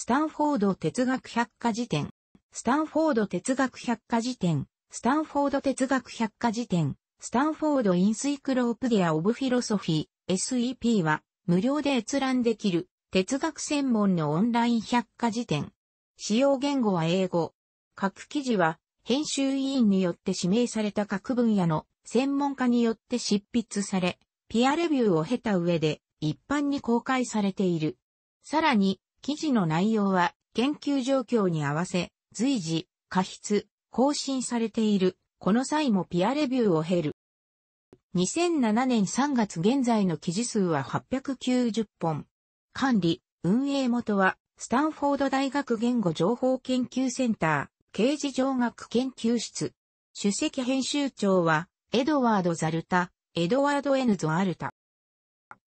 スタンフォード哲学百科事典。スタンフォード哲学百科事典。スタンフォード哲学百科事典。スタンフォードインスイクロープディア・オブ・フィロソフィー。SEP は無料で閲覧できる哲学専門のオンライン百科事典。使用言語は英語。各記事は編集委員によって指名された各分野の専門家によって執筆され、ピアレビューを経た上で一般に公開されている。さらに、記事の内容は研究状況に合わせ随時、過失、更新されている。この際もピアレビューを経る。2007年3月現在の記事数は890本。管理、運営元は、スタンフォード大学言語情報研究センター、刑事上学研究室。主席編集長は、エドワード・ザルタ、エドワード・エヌゾ・アルタ。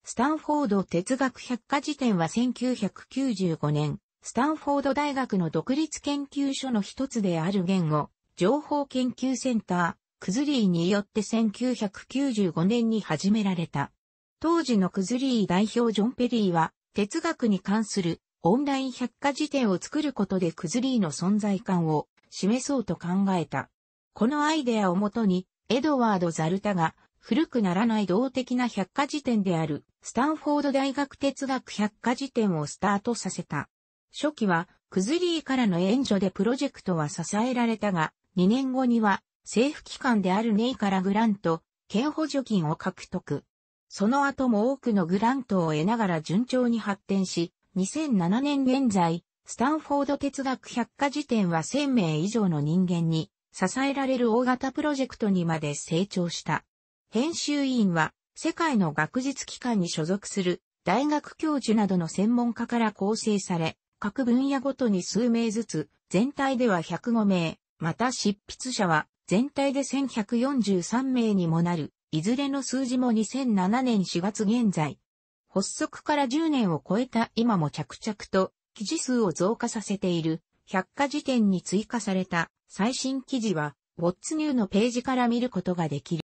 スタンフォード哲学百科事典は1995年、スタンフォード大学の独立研究所の一つである言語、情報研究センター、クズリーによって1995年に始められた。当時のクズリー代表ジョン・ペリーは、哲学に関するオンライン百科事典を作ることでクズリーの存在感を示そうと考えた。このアイデアをもとに、エドワード・ザルタが古くならない動的な百科事典である、スタンフォード大学哲学百科事典をスタートさせた。初期は、クズリーからの援助でプロジェクトは支えられたが、2年後には、政府機関であるネイからグラント、県補助金を獲得。その後も多くのグラントを得ながら順調に発展し、2007年現在、スタンフォード哲学百科事典は1000名以上の人間に支えられる大型プロジェクトにまで成長した。編集委員は、世界の学術機関に所属する大学教授などの専門家から構成され、各分野ごとに数名ずつ、全体では105名、また執筆者は全体で1143名にもなる、いずれの数字も2007年4月現在。発足から10年を超えた今も着々と記事数を増加させている百科事典に追加された最新記事は、ウォッツニューのページから見ることができる。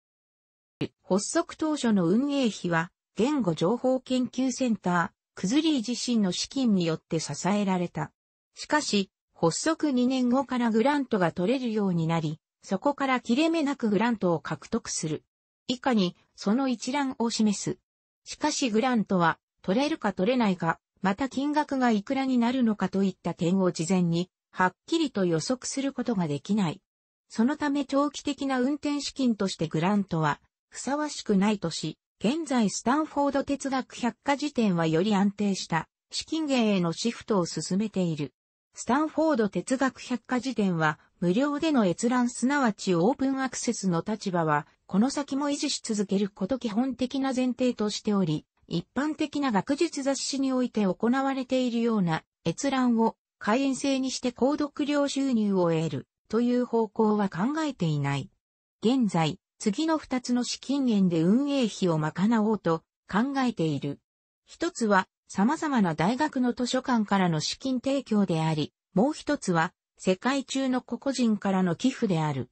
発足当初の運営費は、言語情報研究センター、クズリー自身の資金によって支えられた。しかし、発足2年後からグラントが取れるようになり、そこから切れ目なくグラントを獲得する。以下に、その一覧を示す。しかしグラントは、取れるか取れないか、また金額がいくらになるのかといった点を事前に、はっきりと予測することができない。そのため長期的な運転資金としてグラントは、ふさわしくないとし、現在スタンフォード哲学百科事典はより安定した資金源へのシフトを進めている。スタンフォード哲学百科事典は無料での閲覧すなわちオープンアクセスの立場はこの先も維持し続けること基本的な前提としており、一般的な学術雑誌において行われているような閲覧を会員制にして購読料収入を得るという方向は考えていない。現在、次の二つの資金源で運営費を賄おうと考えている。一つは様々な大学の図書館からの資金提供であり、もう一つは世界中の個々人からの寄付である。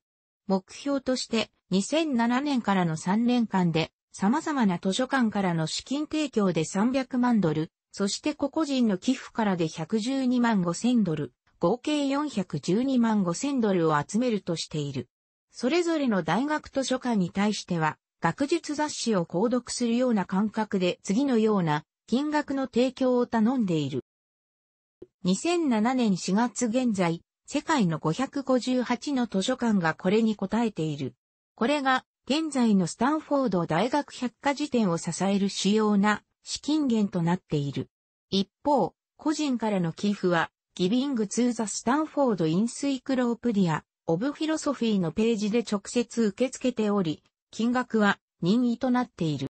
目標として2007年からの3年間で様々な図書館からの資金提供で300万ドル、そして個々人の寄付からで112万5 0ドル、合計412万5 0ドルを集めるとしている。それぞれの大学図書館に対しては、学術雑誌を購読するような感覚で次のような金額の提供を頼んでいる。2007年4月現在、世界の558の図書館がこれに応えている。これが現在のスタンフォード大学百科事典を支える主要な資金源となっている。一方、個人からの寄付は、ギビング・ツー・ザ・スタンフォード・インスイクロープディア、オブフィロソフィーのページで直接受け付けており、金額は任意となっている。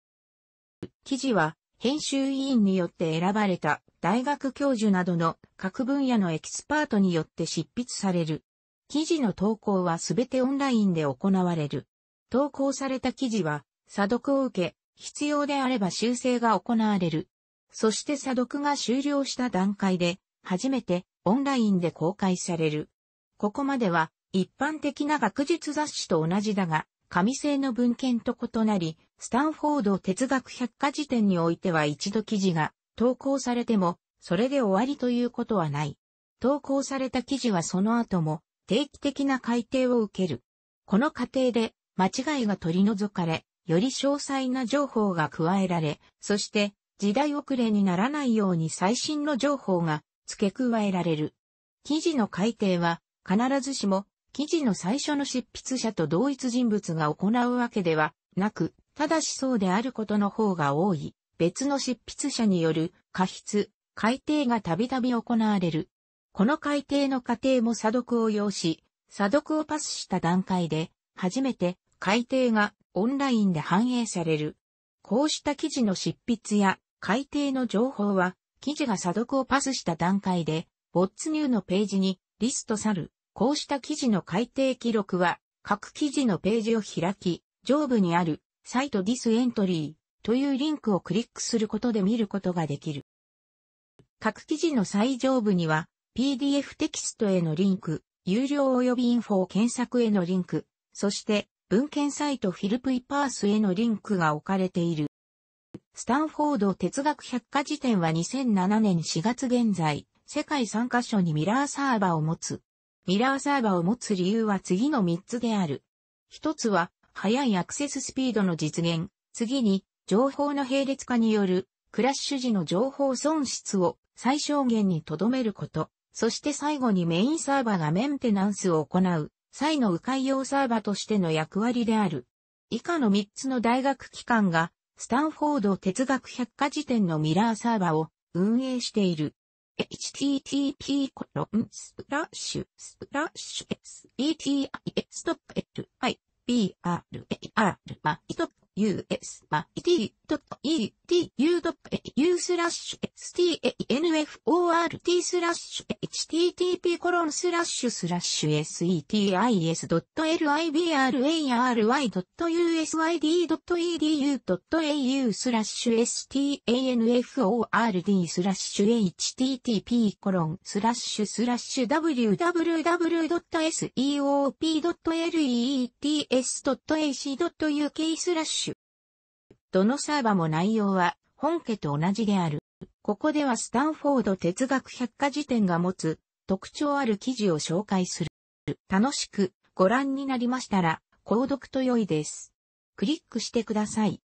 記事は編集委員によって選ばれた大学教授などの各分野のエキスパートによって執筆される。記事の投稿はすべてオンラインで行われる。投稿された記事は、査読を受け、必要であれば修正が行われる。そして査読が終了した段階で、初めてオンラインで公開される。ここまでは一般的な学術雑誌と同じだが、紙製の文献と異なり、スタンフォード哲学百科事典においては一度記事が投稿されても、それで終わりということはない。投稿された記事はその後も定期的な改定を受ける。この過程で間違いが取り除かれ、より詳細な情報が加えられ、そして時代遅れにならないように最新の情報が付け加えられる。記事の改定は必ずしも記事の最初の執筆者と同一人物が行うわけではなく、ただしそうであることの方が多い、別の執筆者による過失、改定がたびたび行われる。この改定の過程も査読を要し、査読をパスした段階で、初めて改定がオンラインで反映される。こうした記事の執筆や改定の情報は、記事が査読をパスした段階で、没ッツニューのページにリストさる。こうした記事の改定記録は、各記事のページを開き、上部にある、サイトディスエントリーというリンクをクリックすることで見ることができる。各記事の最上部には、PDF テキストへのリンク、有料及びインフォ検索へのリンク、そして文献サイトフィルプイパースへのリンクが置かれている。スタンフォード哲学百科事典は2007年4月現在、世界3カ所にミラーサーバーを持つミラーサーバを持つ理由は次の3つである。1つは、速いアクセススピードの実現。次に、情報の並列化による、クラッシュ時の情報損失を最小限に留めること。そして最後にメインサーバがメンテナンスを行う、際の迂回用サーバとしての役割である。以下の3つの大学機関が、スタンフォード哲学百科事典のミラーサーバを運営している。http コロンスラッシュスラッシュ s e t i s ドット l i b r a r マイドット u s i t e d u u スラッシュ stanfort スラッシュ http コロンスラッシュスラッシュ setis.library.usyd.edu.au スラッシュ stanfort スラッシュ http コロンスラッシュスラッシュ www.seop.leets.ac.uk スラッシュどのサーバも内容は本家と同じである。ここではスタンフォード哲学百科事典が持つ特徴ある記事を紹介する。楽しくご覧になりましたら、購読と良いです。クリックしてください。